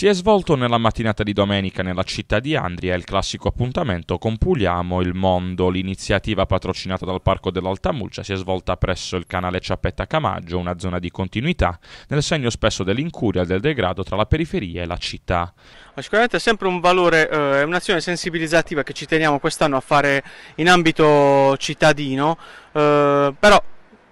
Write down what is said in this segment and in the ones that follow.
Si è svolto nella mattinata di domenica nella città di Andria il classico appuntamento con Puliamo il Mondo. L'iniziativa patrocinata dal Parco dell'Altamulcia si è svolta presso il canale Ciappetta Camaggio, una zona di continuità, nel segno spesso dell'incuria e del degrado tra la periferia e la città. Ma sicuramente è sempre un valore, eh, un'azione sensibilizzativa che ci teniamo quest'anno a fare in ambito cittadino, eh, però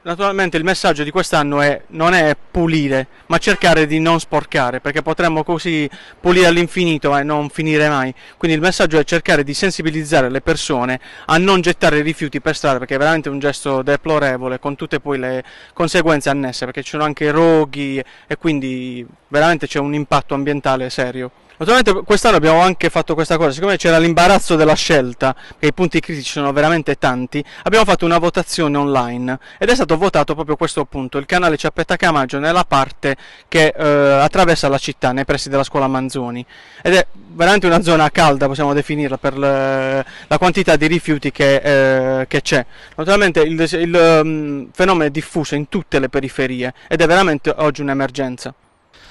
Naturalmente il messaggio di quest'anno è non è pulire, ma cercare di non sporcare, perché potremmo così pulire all'infinito e non finire mai. Quindi il messaggio è cercare di sensibilizzare le persone a non gettare rifiuti per strada, perché è veramente un gesto deplorevole, con tutte poi le conseguenze annesse, perché ci sono anche roghi e quindi veramente c'è un impatto ambientale serio. Naturalmente quest'anno abbiamo anche fatto questa cosa, siccome c'era l'imbarazzo della scelta, che i punti critici sono veramente tanti, abbiamo fatto una votazione online ed è stato votato proprio questo punto, il canale Ciappetta Camaggio nella parte che eh, attraversa la città, nei pressi della scuola Manzoni. Ed è veramente una zona calda, possiamo definirla, per le, la quantità di rifiuti che, eh, che c'è. Naturalmente il, il um, fenomeno è diffuso in tutte le periferie ed è veramente oggi un'emergenza.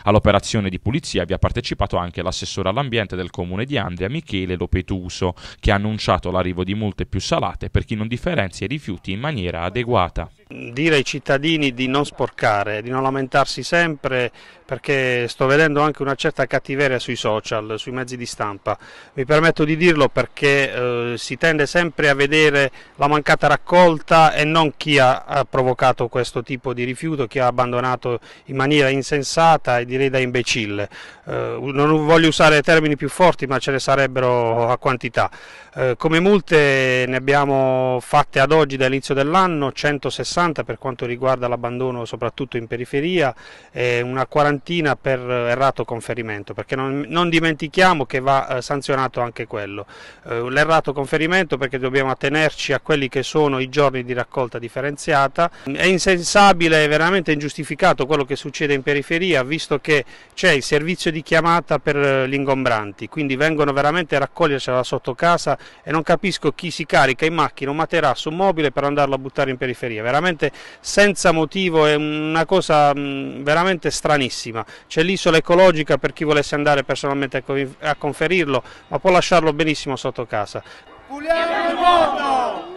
All'operazione di pulizia vi ha partecipato anche l'assessore all'ambiente del comune di Andria Michele Lopetuso, che ha annunciato l'arrivo di multe più salate per chi non differenzia i rifiuti in maniera adeguata dire ai cittadini di non sporcare, di non lamentarsi sempre perché sto vedendo anche una certa cattiveria sui social, sui mezzi di stampa. Mi permetto di dirlo perché eh, si tende sempre a vedere la mancata raccolta e non chi ha, ha provocato questo tipo di rifiuto, chi ha abbandonato in maniera insensata e direi da imbecille. Eh, non voglio usare termini più forti ma ce ne sarebbero a quantità. Eh, come multe ne abbiamo fatte ad oggi dall'inizio dell'anno 160 60 per quanto riguarda l'abbandono soprattutto in periferia e una quarantina per eh, errato conferimento, perché non, non dimentichiamo che va eh, sanzionato anche quello. Eh, l'errato conferimento perché dobbiamo attenerci a quelli che sono i giorni di raccolta differenziata. È insensabile, è veramente ingiustificato quello che succede in periferia, visto che c'è il servizio di chiamata per gli ingombranti, quindi vengono veramente a raccogliercela sotto casa e non capisco chi si carica in macchina un materasso, un mobile per andarlo a buttare in periferia. Veramente veramente senza motivo, è una cosa mh, mm, veramente stranissima. C'è l'isola ecologica per chi volesse andare personalmente a conferirlo, ma può lasciarlo benissimo sotto casa. Puliamo il mondo!